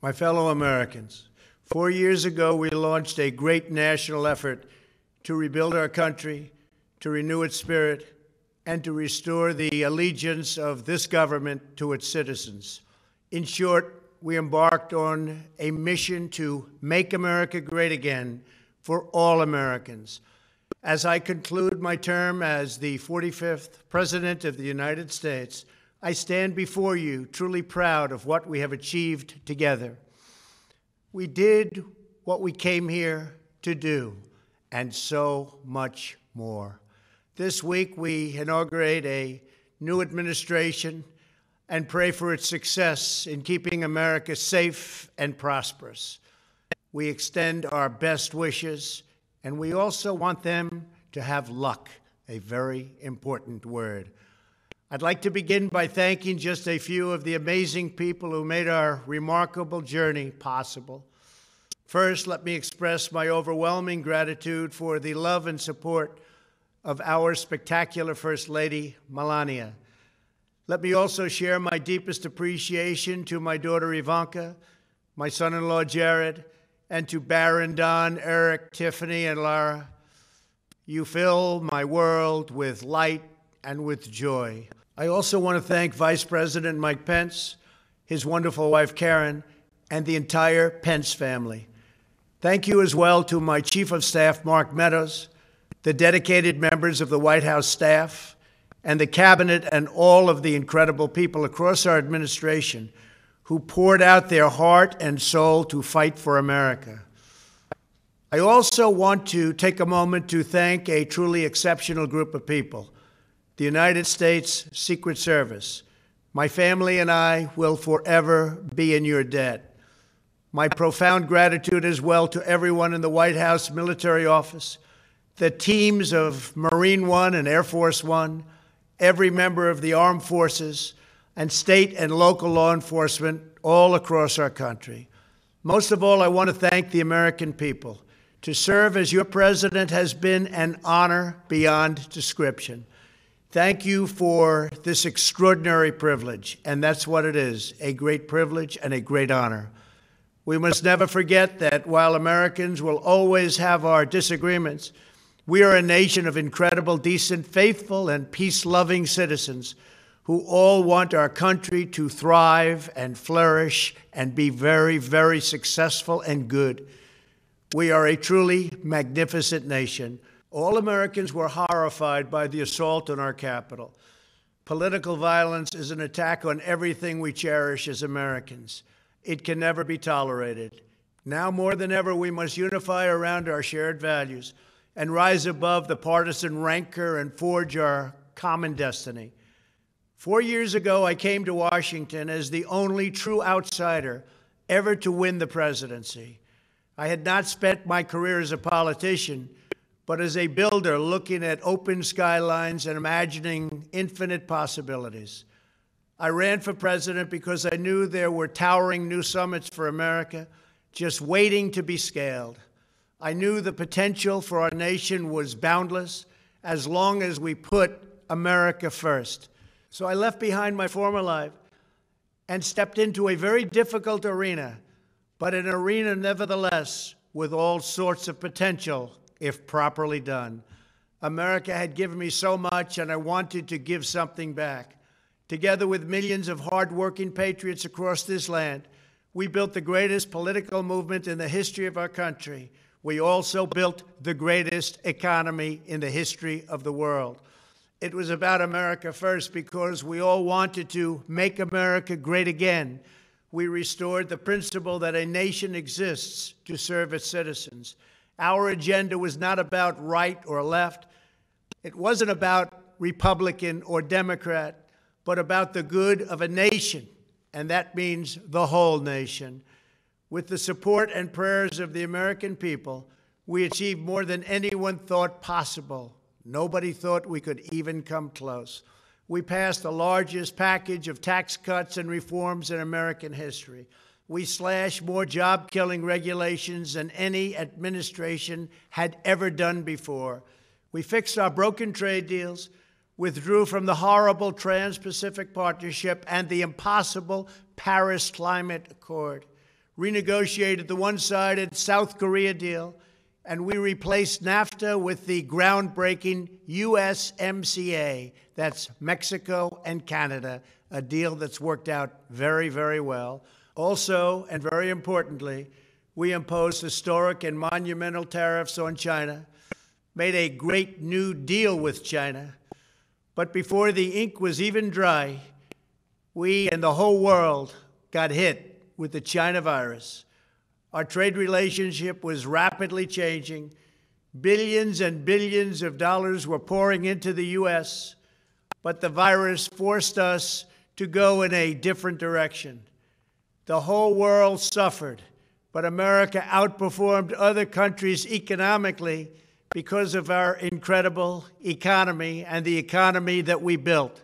My fellow Americans, four years ago we launched a great national effort to rebuild our country, to renew its spirit, and to restore the allegiance of this government to its citizens. In short, we embarked on a mission to make America great again for all Americans. As I conclude my term as the 45th President of the United States, I stand before you truly proud of what we have achieved together. We did what we came here to do, and so much more. This week, we inaugurate a new administration and pray for its success in keeping America safe and prosperous. We extend our best wishes, and we also want them to have luck, a very important word. I'd like to begin by thanking just a few of the amazing people who made our remarkable journey possible. First, let me express my overwhelming gratitude for the love and support of our spectacular First Lady, Melania. Let me also share my deepest appreciation to my daughter Ivanka, my son in law Jared, and to Baron Don, Eric, Tiffany, and Lara. You fill my world with light and with joy. I also want to thank Vice President Mike Pence, his wonderful wife Karen, and the entire Pence family. Thank you as well to my Chief of Staff, Mark Meadows, the dedicated members of the White House staff, and the cabinet and all of the incredible people across our administration who poured out their heart and soul to fight for America. I also want to take a moment to thank a truly exceptional group of people the United States Secret Service. My family and I will forever be in your debt. My profound gratitude as well to everyone in the White House military office, the teams of Marine One and Air Force One, every member of the armed forces, and state and local law enforcement all across our country. Most of all, I want to thank the American people. To serve as your president has been an honor beyond description. Thank you for this extraordinary privilege, and that's what it is a great privilege and a great honor. We must never forget that while Americans will always have our disagreements, we are a nation of incredible, decent, faithful, and peace loving citizens who all want our country to thrive and flourish and be very, very successful and good. We are a truly magnificent nation. All Americans were horrified by the assault on our capital. Political violence is an attack on everything we cherish as Americans. It can never be tolerated. Now more than ever, we must unify around our shared values and rise above the partisan rancor and forge our common destiny. Four years ago, I came to Washington as the only true outsider ever to win the presidency. I had not spent my career as a politician, but as a builder looking at open skylines and imagining infinite possibilities. I ran for president because I knew there were towering new summits for America just waiting to be scaled. I knew the potential for our nation was boundless as long as we put America first. So I left behind my former life and stepped into a very difficult arena, but an arena nevertheless with all sorts of potential if properly done. America had given me so much, and I wanted to give something back. Together with millions of hardworking patriots across this land, we built the greatest political movement in the history of our country. We also built the greatest economy in the history of the world. It was about America first because we all wanted to make America great again. We restored the principle that a nation exists to serve its citizens. Our agenda was not about right or left. It wasn't about Republican or Democrat, but about the good of a nation, and that means the whole nation. With the support and prayers of the American people, we achieved more than anyone thought possible. Nobody thought we could even come close. We passed the largest package of tax cuts and reforms in American history we slashed more job killing regulations than any administration had ever done before. We fixed our broken trade deals, withdrew from the horrible Trans Pacific Partnership and the impossible Paris Climate Accord, renegotiated the one sided South Korea deal, and we replaced NAFTA with the groundbreaking USMCA that's Mexico and Canada, a deal that's worked out very, very well. Also, and very importantly, we imposed historic and monumental tariffs on China, made a great new deal with China. But before the ink was even dry, we and the whole world got hit with the China virus. Our trade relationship was rapidly changing. Billions and billions of dollars were pouring into the U.S., but the virus forced us to go in a different direction. The whole world suffered, but America outperformed other countries economically because of our incredible economy and the economy that we built.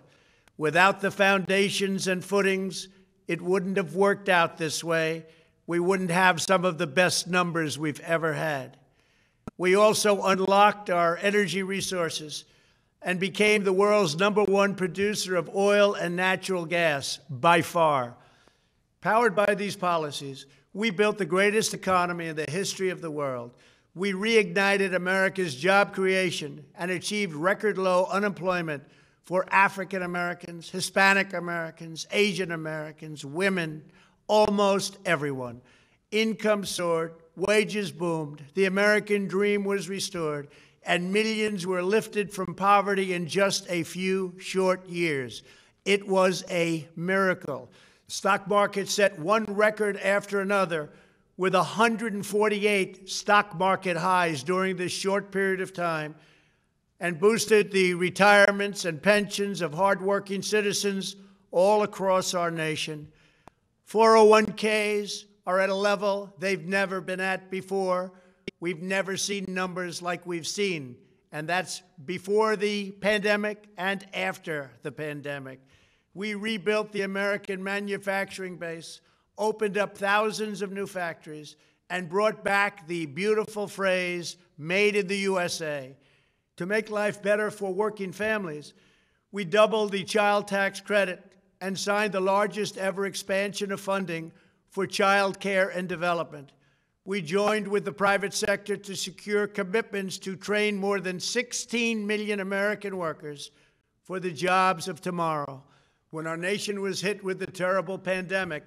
Without the foundations and footings, it wouldn't have worked out this way. We wouldn't have some of the best numbers we've ever had. We also unlocked our energy resources and became the world's number one producer of oil and natural gas by far. Powered by these policies, we built the greatest economy in the history of the world. We reignited America's job creation and achieved record low unemployment for African Americans, Hispanic Americans, Asian Americans, women, almost everyone. Income soared, wages boomed, the American dream was restored, and millions were lifted from poverty in just a few short years. It was a miracle. Stock market set one record after another with 148 stock market highs during this short period of time and boosted the retirements and pensions of hardworking citizens all across our nation. 401ks are at a level they've never been at before. We've never seen numbers like we've seen, and that's before the pandemic and after the pandemic. We rebuilt the American manufacturing base, opened up thousands of new factories, and brought back the beautiful phrase, made in the USA. To make life better for working families, we doubled the child tax credit and signed the largest ever expansion of funding for child care and development. We joined with the private sector to secure commitments to train more than 16 million American workers for the jobs of tomorrow when our nation was hit with the terrible pandemic,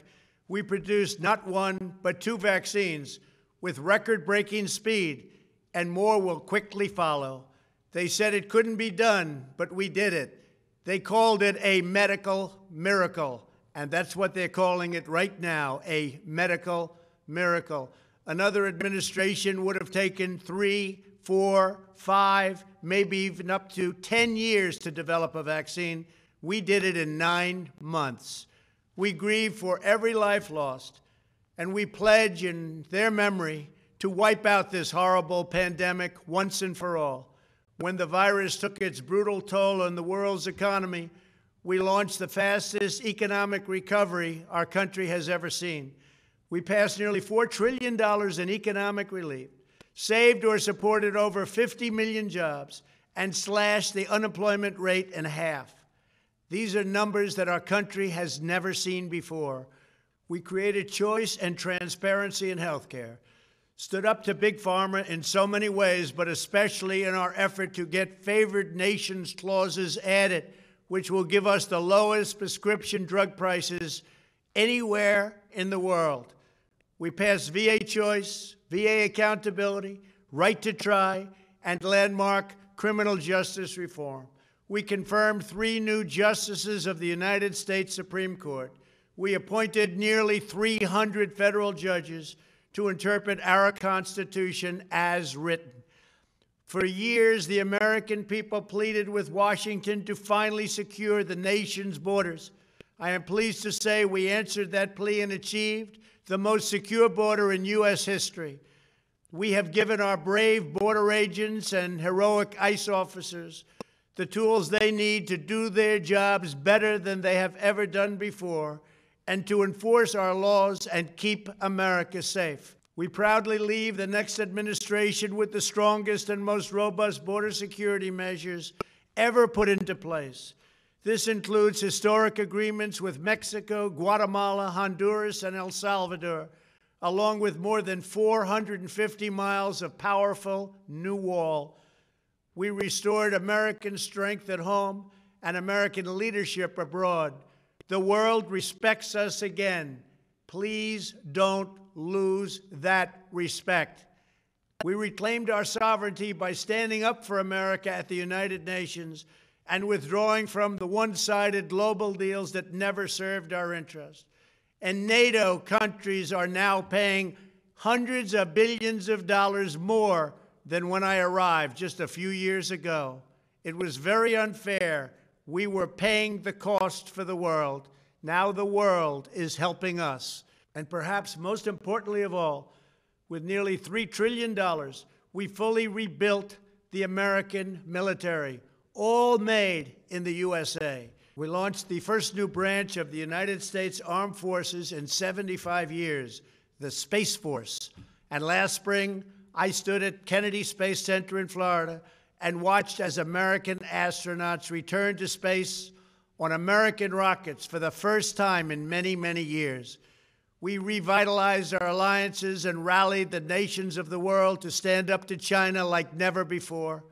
we produced not one, but two vaccines with record breaking speed, and more will quickly follow. They said it couldn't be done, but we did it. They called it a medical miracle, and that's what they're calling it right now a medical miracle. Another administration would have taken three, four, five, maybe even up to 10 years to develop a vaccine. We did it in nine months. We grieve for every life lost, and we pledge in their memory to wipe out this horrible pandemic once and for all. When the virus took its brutal toll on the world's economy, we launched the fastest economic recovery our country has ever seen. We passed nearly $4 trillion in economic relief, saved or supported over 50 million jobs, and slashed the unemployment rate in half. These are numbers that our country has never seen before. We created choice and transparency in healthcare, stood up to Big Pharma in so many ways, but especially in our effort to get favored nations clauses added, which will give us the lowest prescription drug prices anywhere in the world. We passed VA choice, VA accountability, right to try, and landmark criminal justice reform. We confirmed three new justices of the United States Supreme Court. We appointed nearly 300 federal judges to interpret our Constitution as written. For years, the American people pleaded with Washington to finally secure the nation's borders. I am pleased to say we answered that plea and achieved the most secure border in U.S. history. We have given our brave border agents and heroic ICE officers the tools they need to do their jobs better than they have ever done before, and to enforce our laws and keep America safe. We proudly leave the next administration with the strongest and most robust border security measures ever put into place. This includes historic agreements with Mexico, Guatemala, Honduras, and El Salvador, along with more than 450 miles of powerful new wall we restored American strength at home and American leadership abroad. The world respects us again. Please don't lose that respect. We reclaimed our sovereignty by standing up for America at the United Nations and withdrawing from the one sided global deals that never served our interests. And NATO countries are now paying hundreds of billions of dollars more than when I arrived just a few years ago. It was very unfair. We were paying the cost for the world. Now the world is helping us. And perhaps most importantly of all, with nearly $3 trillion, we fully rebuilt the American military, all made in the USA. We launched the first new branch of the United States Armed Forces in 75 years, the Space Force. And last spring, I stood at Kennedy Space Center in Florida and watched as American astronauts returned to space on American rockets for the first time in many, many years. We revitalized our alliances and rallied the nations of the world to stand up to China like never before.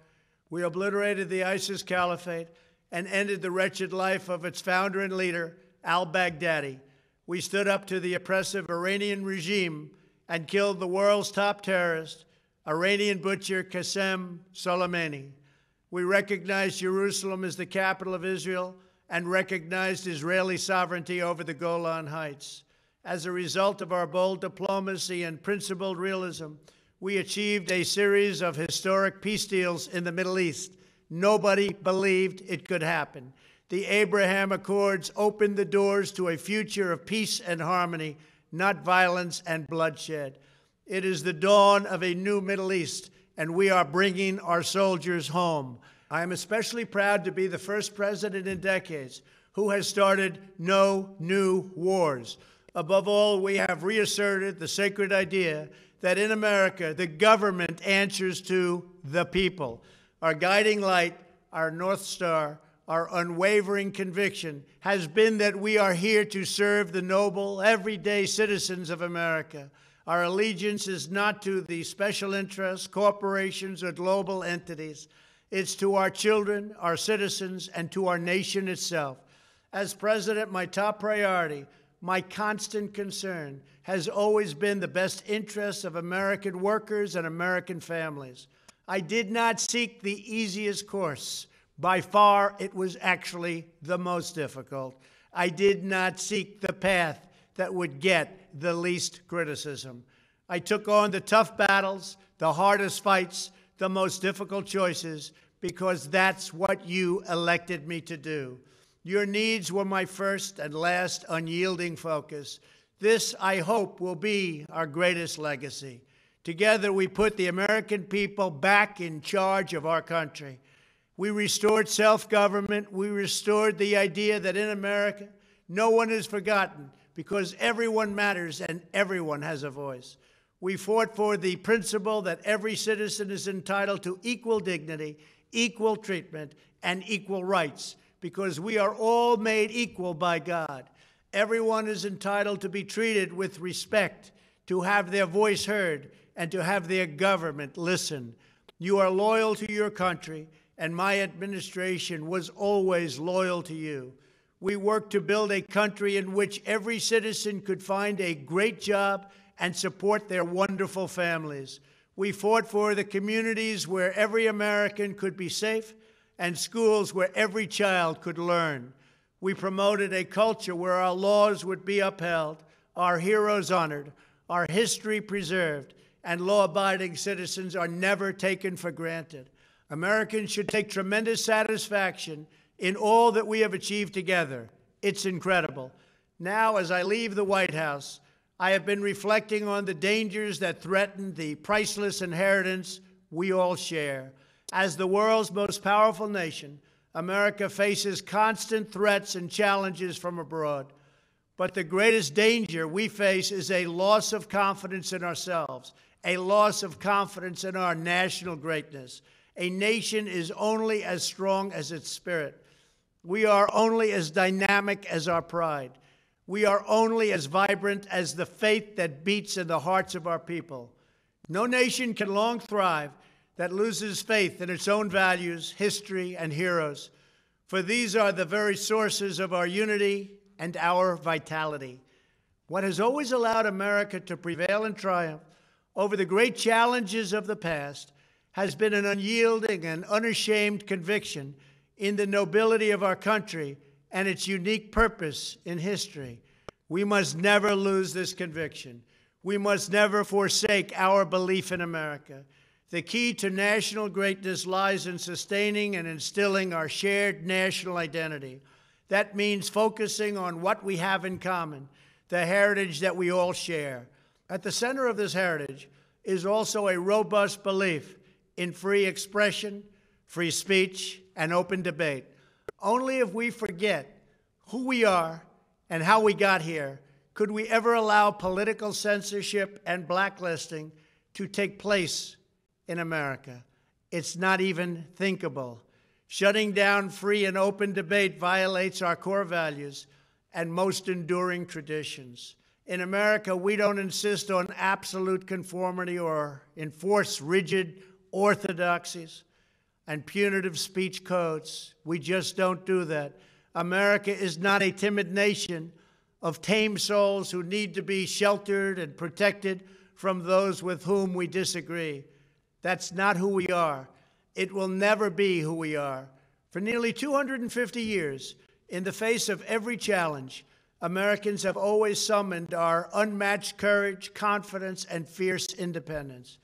We obliterated the ISIS caliphate and ended the wretched life of its founder and leader, al Baghdadi. We stood up to the oppressive Iranian regime and killed the world's top terrorist Iranian butcher Qasem Soleimani. We recognize Jerusalem as the capital of Israel and recognized Israeli sovereignty over the Golan Heights. As a result of our bold diplomacy and principled realism, we achieved a series of historic peace deals in the Middle East. Nobody believed it could happen. The Abraham Accords opened the doors to a future of peace and harmony, not violence and bloodshed. It is the dawn of a new Middle East, and we are bringing our soldiers home. I am especially proud to be the first president in decades who has started no new wars. Above all, we have reasserted the sacred idea that in America, the government answers to the people. Our guiding light, our North Star, our unwavering conviction has been that we are here to serve the noble, everyday citizens of America. Our allegiance is not to the special interests, corporations, or global entities. It's to our children, our citizens, and to our nation itself. As president, my top priority, my constant concern, has always been the best interests of American workers and American families. I did not seek the easiest course. By far, it was actually the most difficult. I did not seek the path that would get the least criticism. I took on the tough battles, the hardest fights, the most difficult choices, because that's what you elected me to do. Your needs were my first and last unyielding focus. This, I hope, will be our greatest legacy. Together, we put the American people back in charge of our country. We restored self government. We restored the idea that in America, no one is forgotten, because everyone matters and everyone has a voice. We fought for the principle that every citizen is entitled to equal dignity, equal treatment, and equal rights because we are all made equal by God. Everyone is entitled to be treated with respect, to have their voice heard, and to have their government listen. You are loyal to your country, and my administration was always loyal to you we worked to build a country in which every citizen could find a great job and support their wonderful families. We fought for the communities where every American could be safe and schools where every child could learn. We promoted a culture where our laws would be upheld, our heroes honored, our history preserved, and law abiding citizens are never taken for granted. Americans should take tremendous satisfaction in all that we have achieved together. It's incredible. Now, as I leave the White House, I have been reflecting on the dangers that threaten the priceless inheritance we all share. As the world's most powerful nation, America faces constant threats and challenges from abroad. But the greatest danger we face is a loss of confidence in ourselves, a loss of confidence in our national greatness. A nation is only as strong as its spirit. We are only as dynamic as our pride. We are only as vibrant as the faith that beats in the hearts of our people. No nation can long thrive that loses faith in its own values, history, and heroes, for these are the very sources of our unity and our vitality. What has always allowed America to prevail and triumph over the great challenges of the past has been an unyielding and unashamed conviction in the nobility of our country and its unique purpose in history. We must never lose this conviction. We must never forsake our belief in America. The key to national greatness lies in sustaining and instilling our shared national identity. That means focusing on what we have in common, the heritage that we all share. At the center of this heritage is also a robust belief in free expression, free speech, and open debate. Only if we forget who we are and how we got here could we ever allow political censorship and blacklisting to take place in America. It's not even thinkable. Shutting down free and open debate violates our core values and most enduring traditions. In America, we don't insist on absolute conformity or enforce rigid orthodoxies, and punitive speech codes. We just don't do that. America is not a timid nation of tame souls who need to be sheltered and protected from those with whom we disagree. That's not who we are. It will never be who we are. For nearly 250 years, in the face of every challenge, Americans have always summoned our unmatched courage, confidence, and fierce independence.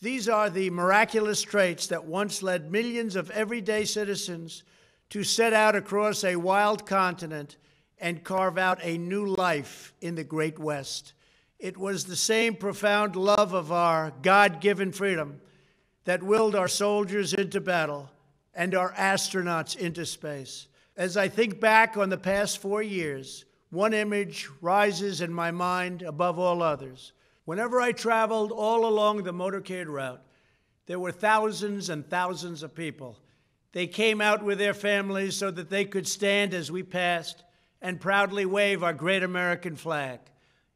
These are the miraculous traits that once led millions of everyday citizens to set out across a wild continent and carve out a new life in the Great West. It was the same profound love of our God given freedom that willed our soldiers into battle and our astronauts into space. As I think back on the past four years, one image rises in my mind above all others Whenever I traveled all along the motorcade route, there were thousands and thousands of people. They came out with their families so that they could stand as we passed and proudly wave our great American flag.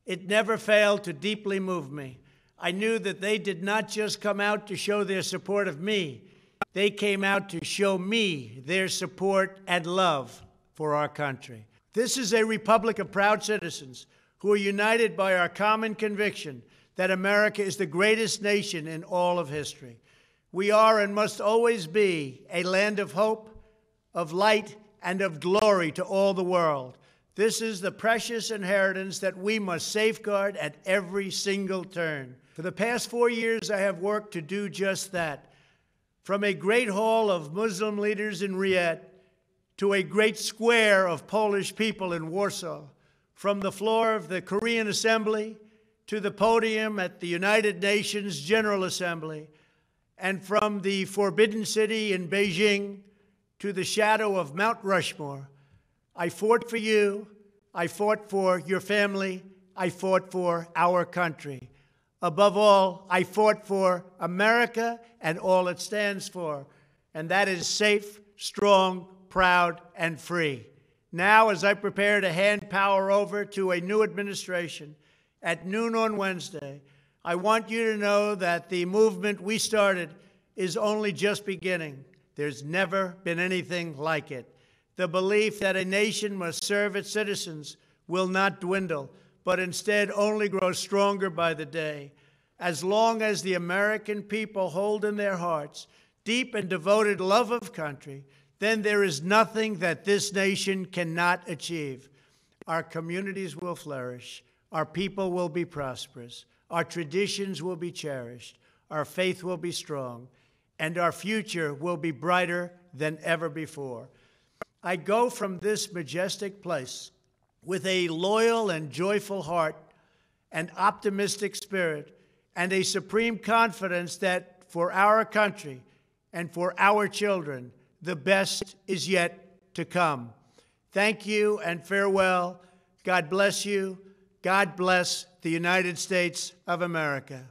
It never failed to deeply move me. I knew that they did not just come out to show their support of me, they came out to show me their support and love for our country. This is a republic of proud citizens who are united by our common conviction that America is the greatest nation in all of history. We are and must always be a land of hope, of light, and of glory to all the world. This is the precious inheritance that we must safeguard at every single turn. For the past four years, I have worked to do just that. From a great hall of Muslim leaders in Riyadh to a great square of Polish people in Warsaw from the floor of the Korean Assembly to the podium at the United Nations General Assembly, and from the Forbidden City in Beijing to the shadow of Mount Rushmore, I fought for you, I fought for your family, I fought for our country. Above all, I fought for America and all it stands for, and that is safe, strong, proud, and free. Now, as I prepare to hand power over to a new administration at noon on Wednesday, I want you to know that the movement we started is only just beginning. There's never been anything like it. The belief that a nation must serve its citizens will not dwindle, but instead only grow stronger by the day. As long as the American people hold in their hearts deep and devoted love of country, then there is nothing that this nation cannot achieve. Our communities will flourish, our people will be prosperous, our traditions will be cherished, our faith will be strong, and our future will be brighter than ever before. I go from this majestic place with a loyal and joyful heart, an optimistic spirit, and a supreme confidence that for our country and for our children, the best is yet to come. Thank you and farewell. God bless you. God bless the United States of America.